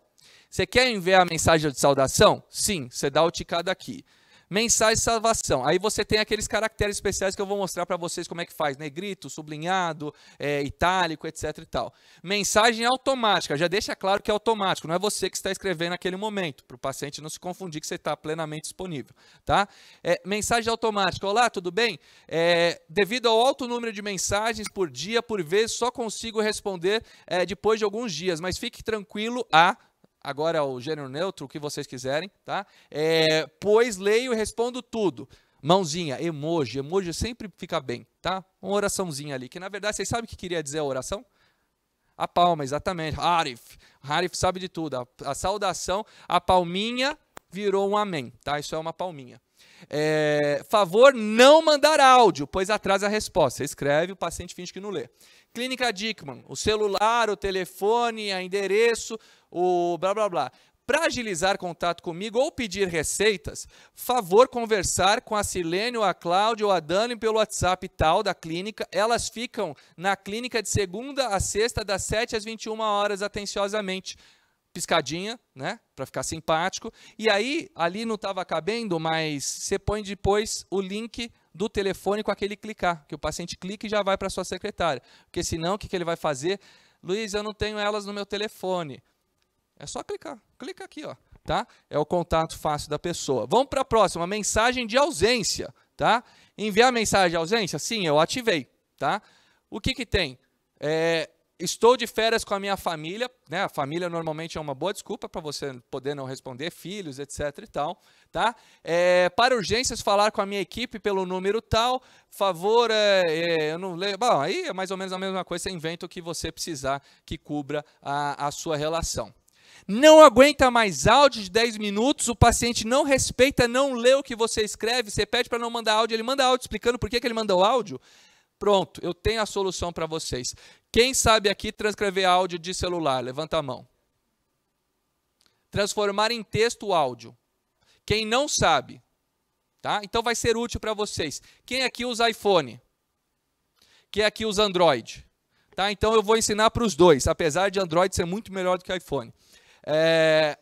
Você quer enviar a mensagem de saudação? Sim, você dá o ticado aqui. Mensagem de salvação. Aí você tem aqueles caracteres especiais que eu vou mostrar para vocês como é que faz, negrito, né? sublinhado, é, itálico, etc e tal. Mensagem automática, já deixa claro que é automático, não é você que está escrevendo naquele momento, para o paciente não se confundir que você está plenamente disponível, tá? É, mensagem automática, olá, tudo bem? É, devido ao alto número de mensagens por dia, por vez, só consigo responder é, depois de alguns dias, mas fique tranquilo, a agora é o gênero neutro, o que vocês quiserem, tá? É, pois leio e respondo tudo. Mãozinha, emoji, emoji sempre fica bem, tá? Uma oraçãozinha ali, que na verdade vocês sabem o que queria dizer a oração? A palma, exatamente. Harif. Harif sabe de tudo. A, a saudação, a palminha virou um amém, tá? Isso é uma palminha. É, favor não mandar áudio, pois atrasa a resposta. Você escreve, o paciente finge que não lê. Clínica Dickman, o celular, o telefone, o endereço, o blá blá blá. Para agilizar contato comigo ou pedir receitas, favor conversar com a Silene, ou a Cláudia ou a Dani pelo WhatsApp tal da clínica. Elas ficam na clínica de segunda a sexta, das 7 às 21 horas, atenciosamente piscadinha, né? Para ficar simpático. E aí, ali não estava cabendo, mas você põe depois o link do telefone com aquele clicar, que o paciente clica e já vai para sua secretária. Porque senão, o que, que ele vai fazer? Luiz, eu não tenho elas no meu telefone. É só clicar. Clica aqui, ó. Tá? É o contato fácil da pessoa. Vamos para a próxima, mensagem de ausência, tá? Enviar mensagem de ausência? Sim, eu ativei, tá? O que que tem? É, Estou de férias com a minha família, né? A família normalmente é uma boa desculpa para você poder não responder, filhos, etc e tal, tá? É, para urgências, falar com a minha equipe pelo número tal, favor, é, é, eu não lembro. Bom, aí é mais ou menos a mesma coisa, você inventa o que você precisar que cubra a, a sua relação. Não aguenta mais áudio de 10 minutos, o paciente não respeita, não lê o que você escreve, você pede para não mandar áudio, ele manda áudio explicando por que, que ele mandou áudio. Pronto, eu tenho a solução para vocês. Quem sabe aqui transcrever áudio de celular? Levanta a mão. Transformar em texto o áudio. Quem não sabe, tá? Então vai ser útil para vocês. Quem aqui usa iPhone? Quem aqui usa Android? Tá? Então eu vou ensinar para os dois, apesar de Android ser muito melhor do que iPhone. É...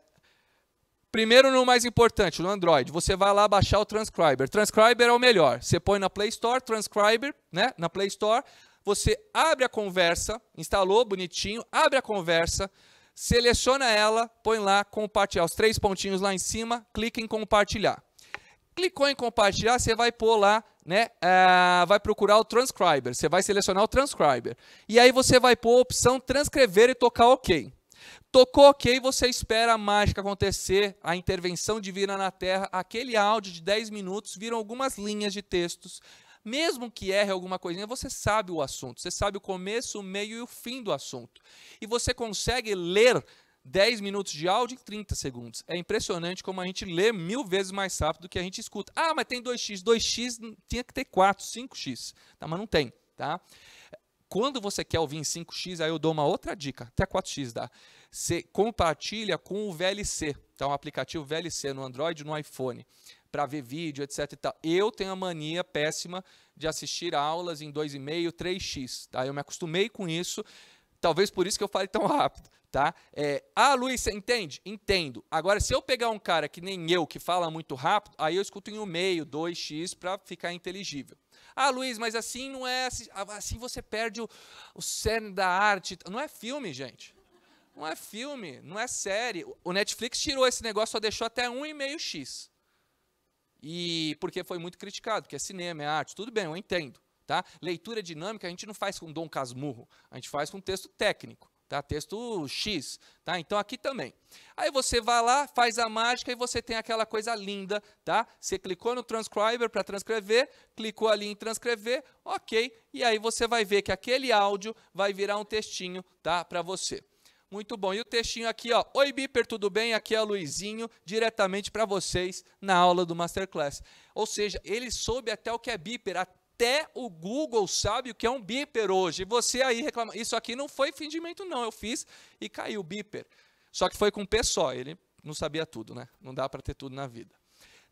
Primeiro, no mais importante, no Android, você vai lá baixar o Transcriber. Transcriber é o melhor. Você põe na Play Store, Transcriber, né? Na Play Store você abre a conversa, instalou bonitinho, abre a conversa, seleciona ela, põe lá compartilhar, os três pontinhos lá em cima, clica em compartilhar. Clicou em compartilhar, você vai pôr lá, né, uh, vai procurar o transcriber, você vai selecionar o transcriber. E aí você vai pôr a opção transcrever e tocar OK. Tocou ok, você espera a mágica acontecer, a intervenção divina na Terra, aquele áudio de 10 minutos viram algumas linhas de textos mesmo que erre alguma coisinha, você sabe o assunto, você sabe o começo, o meio e o fim do assunto. E você consegue ler 10 minutos de áudio em 30 segundos. É impressionante como a gente lê mil vezes mais rápido do que a gente escuta. Ah, mas tem 2x. 2x tinha que ter 4, 5x. Tá, mas não tem. Tá? Quando você quer ouvir em 5x, aí eu dou uma outra dica, até 4x dá. Você compartilha com o VLC, tá? um aplicativo VLC no Android e no iPhone para ver vídeo, etc. E tal. Eu tenho a mania péssima de assistir aulas em 2,5, 3x. Tá? Eu me acostumei com isso. Talvez por isso que eu fale tão rápido. Tá? É, ah, Luiz, você entende? Entendo. Agora, se eu pegar um cara que nem eu, que fala muito rápido, aí eu escuto em um meio, 2x, para ficar inteligível. Ah, Luiz, mas assim não é. Assim você perde o, o cerne da arte. Não é filme, gente. Não é filme, não é série. O Netflix tirou esse negócio, só deixou até 1,5x. E porque foi muito criticado, que é cinema, é arte, tudo bem, eu entendo. Tá? Leitura dinâmica a gente não faz com Dom Casmurro, a gente faz com texto técnico, tá? texto X. Tá? Então aqui também. Aí você vai lá, faz a mágica e você tem aquela coisa linda. Tá? Você clicou no transcriber para transcrever, clicou ali em transcrever, ok. E aí você vai ver que aquele áudio vai virar um textinho tá? para você. Muito bom. E o textinho aqui, ó. Oi, Biper, tudo bem? Aqui é o Luizinho, diretamente para vocês na aula do Masterclass. Ou seja, ele soube até o que é Biper, até o Google sabe o que é um Biper hoje. E você aí reclama. Isso aqui não foi fingimento, não. Eu fiz e caiu o Biper. Só que foi com o P só. Ele não sabia tudo, né? Não dá para ter tudo na vida.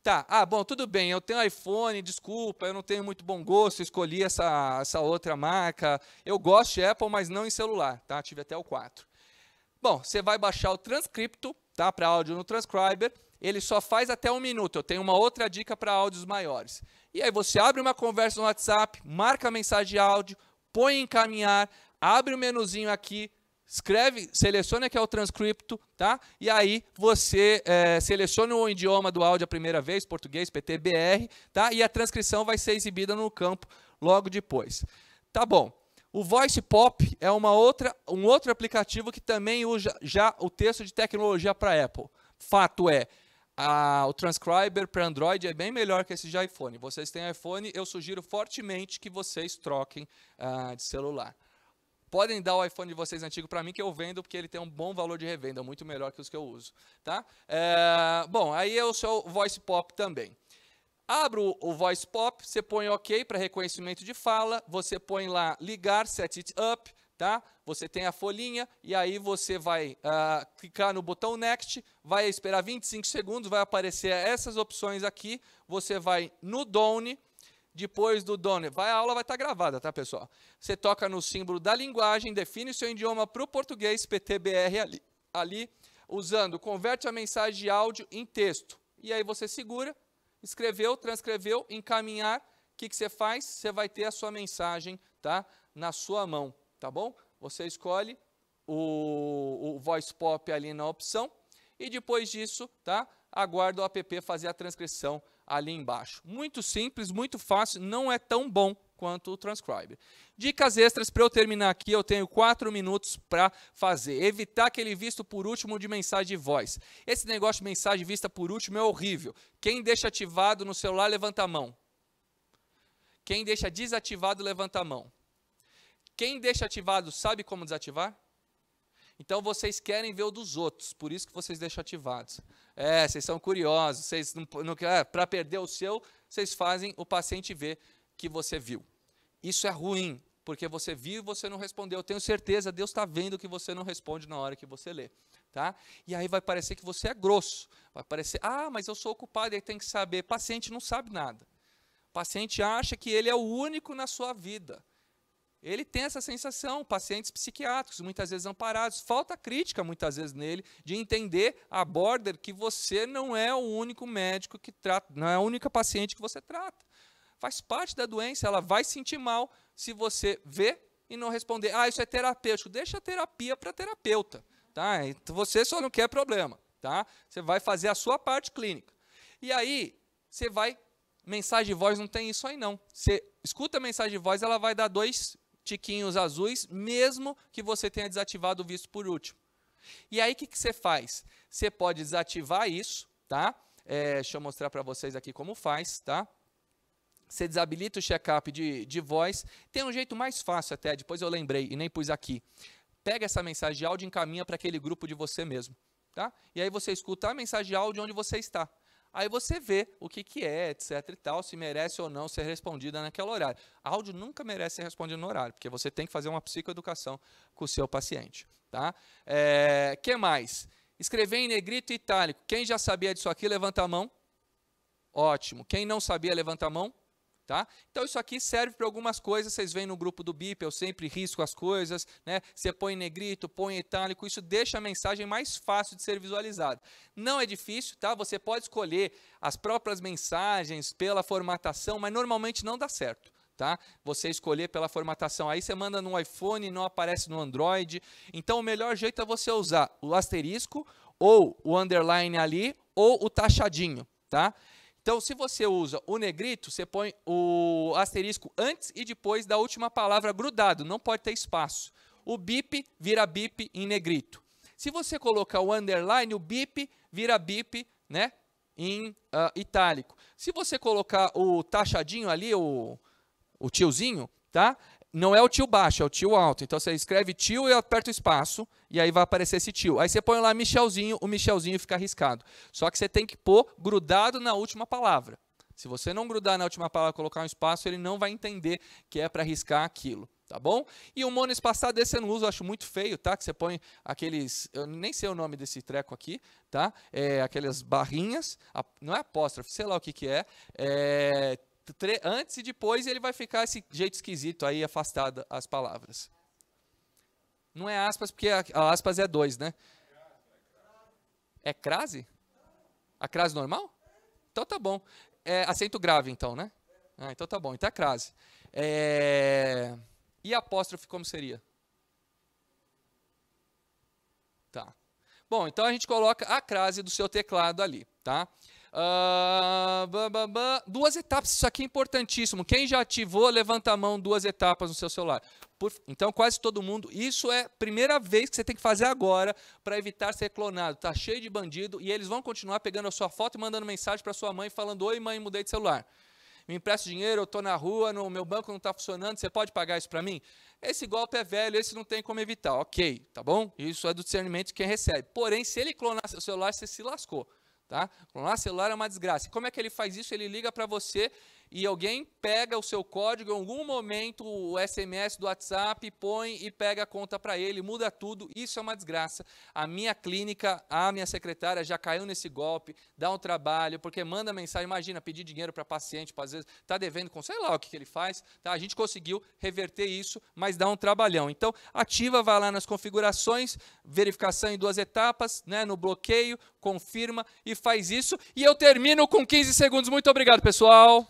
Tá, ah, bom, tudo bem, eu tenho iPhone, desculpa, eu não tenho muito bom gosto, escolhi essa, essa outra marca. Eu gosto de Apple, mas não em celular, tá? Tive até o 4. Bom, você vai baixar o transcripto, tá? Para áudio no transcriber. Ele só faz até um minuto. Eu tenho uma outra dica para áudios maiores. E aí você abre uma conversa no WhatsApp, marca a mensagem de áudio, põe em encaminhar, abre o um menuzinho aqui, escreve, seleciona que é o transcripto, tá? E aí você é, seleciona o idioma do áudio a primeira vez, português, PTBR, tá? E a transcrição vai ser exibida no campo logo depois. Tá bom. O Voice Pop é uma outra, um outro aplicativo que também usa já o texto de tecnologia para Apple. Fato é, a, o Transcriber para Android é bem melhor que esse de iPhone. Vocês têm iPhone, eu sugiro fortemente que vocês troquem uh, de celular. Podem dar o iPhone de vocês antigo para mim que eu vendo, porque ele tem um bom valor de revenda, muito melhor que os que eu uso. Tá? É, bom, aí é o o Voice Pop também. Abro o voice pop, você põe OK para reconhecimento de fala, você põe lá ligar, set it up, tá? Você tem a folhinha e aí você vai uh, clicar no botão next, vai esperar 25 segundos, vai aparecer essas opções aqui, você vai no Down, depois do Down, vai a aula vai estar tá gravada, tá pessoal? Você toca no símbolo da linguagem, define o seu idioma para o português PTBR ali, ali usando converte a mensagem de áudio em texto e aí você segura escreveu, transcreveu, encaminhar, o que, que você faz? Você vai ter a sua mensagem tá? na sua mão, tá bom? Você escolhe o, o voice pop ali na opção e depois disso, tá? Aguarda o app fazer a transcrição ali embaixo. Muito simples, muito fácil, não é tão bom quanto o transcribe. Dicas extras para eu terminar aqui, eu tenho quatro minutos para fazer. Evitar aquele visto por último de mensagem de voz. Esse negócio de mensagem vista por último é horrível. Quem deixa ativado no celular, levanta a mão. Quem deixa desativado, levanta a mão. Quem deixa ativado sabe como desativar? Então vocês querem ver o dos outros, por isso que vocês deixam ativados. É, vocês são curiosos, vocês não, não é, para perder o seu, vocês fazem o paciente ver que você viu. Isso é ruim, porque você viu e você não respondeu. Eu tenho certeza, Deus está vendo que você não responde na hora que você lê. Tá? E aí vai parecer que você é grosso. Vai parecer, ah, mas eu sou ocupado, e tem que saber. Paciente não sabe nada. Paciente acha que ele é o único na sua vida. Ele tem essa sensação, pacientes psiquiátricos, muitas vezes amparados, falta crítica muitas vezes nele, de entender a border que você não é o único médico que trata, não é a única paciente que você trata. Faz parte da doença, ela vai sentir mal se você vê e não responder. Ah, isso é terapêutico. Deixa a terapia para terapeuta, tá? Então, você só não quer problema, tá? Você vai fazer a sua parte clínica. E aí, você vai mensagem de voz não tem isso aí não. Você escuta a mensagem de voz, ela vai dar dois tiquinhos azuis, mesmo que você tenha desativado o visto por último. E aí o que, que você faz? Você pode desativar isso, tá? É, deixa eu mostrar para vocês aqui como faz, tá? Você desabilita o check-up de, de voz. Tem um jeito mais fácil até, depois eu lembrei e nem pus aqui. Pega essa mensagem de áudio e encaminha para aquele grupo de você mesmo. Tá? E aí você escuta a mensagem de áudio onde você está. Aí você vê o que, que é, etc e tal, se merece ou não ser respondida naquele horário. Áudio nunca merece ser respondido no horário, porque você tem que fazer uma psicoeducação com o seu paciente. Tá? É, que mais? Escrever em negrito e itálico. Quem já sabia disso aqui, levanta a mão. Ótimo. Quem não sabia, levanta a mão. Tá? Então isso aqui serve para algumas coisas, vocês veem no grupo do BIP, eu sempre risco as coisas, né? Você põe negrito, põe itálico, isso deixa a mensagem mais fácil de ser visualizada. Não é difícil, tá? Você pode escolher as próprias mensagens pela formatação, mas normalmente não dá certo. Tá? Você escolher pela formatação. Aí você manda no iPhone, não aparece no Android. Então o melhor jeito é você usar o asterisco ou o underline ali ou o taxadinho, tá? Então, se você usa o negrito, você põe o asterisco antes e depois da última palavra grudado, não pode ter espaço. O bip vira bip em negrito. Se você colocar o underline, o bip vira bip né, em uh, itálico. Se você colocar o taxadinho ali, o, o tiozinho, tá? não é o tio baixo, é o tio alto. Então você escreve tio e aperta o espaço, e aí vai aparecer esse tio. Aí você põe lá Michelzinho, o Michelzinho fica arriscado. Só que você tem que pôr grudado na última palavra. Se você não grudar na última palavra e colocar um espaço, ele não vai entender que é para riscar aquilo, tá bom? E o monoespaçado desse eu não uso, eu acho muito feio, tá? Que você põe aqueles, eu nem sei o nome desse treco aqui, tá? É, aquelas barrinhas, não é apóstrofe, sei lá o que que é. é antes e depois, ele vai ficar esse jeito esquisito aí, afastado as palavras. Não é aspas, porque a, a aspas é dois, né? É crase? A crase normal? Então tá bom. É acento grave, então, né? Ah, então tá bom, então é crase. É... E apóstrofe, como seria? Tá. Bom, então a gente coloca a crase do seu teclado ali, tá? Uh, Duas etapas, isso aqui é importantíssimo. Quem já ativou, levanta a mão duas etapas no seu celular. Por, então, quase todo mundo. Isso é a primeira vez que você tem que fazer agora para evitar ser clonado. Tá cheio de bandido e eles vão continuar pegando a sua foto e mandando mensagem para sua mãe falando: Oi, mãe, mudei de celular. Me empresta dinheiro, eu estou na rua, no meu banco não está funcionando, você pode pagar isso para mim? Esse golpe é velho, esse não tem como evitar. Ok, tá bom? Isso é do discernimento de quem recebe. Porém, se ele clonar seu celular, você se lascou. Tá? Clonar celular é uma desgraça. como é que ele faz isso? Ele liga para você e alguém pega o seu código, em algum momento o SMS do WhatsApp põe e pega a conta para ele, muda tudo, isso é uma desgraça. A minha clínica, a minha secretária já caiu nesse golpe, dá um trabalho, porque manda mensagem, imagina, pedir dinheiro para paciente, às vezes está devendo, com, sei lá o que, que ele faz, tá? a gente conseguiu reverter isso, mas dá um trabalhão. Então, ativa, vai lá nas configurações, verificação em duas etapas, né, no bloqueio, confirma e faz isso. E eu termino com 15 segundos. Muito obrigado, pessoal.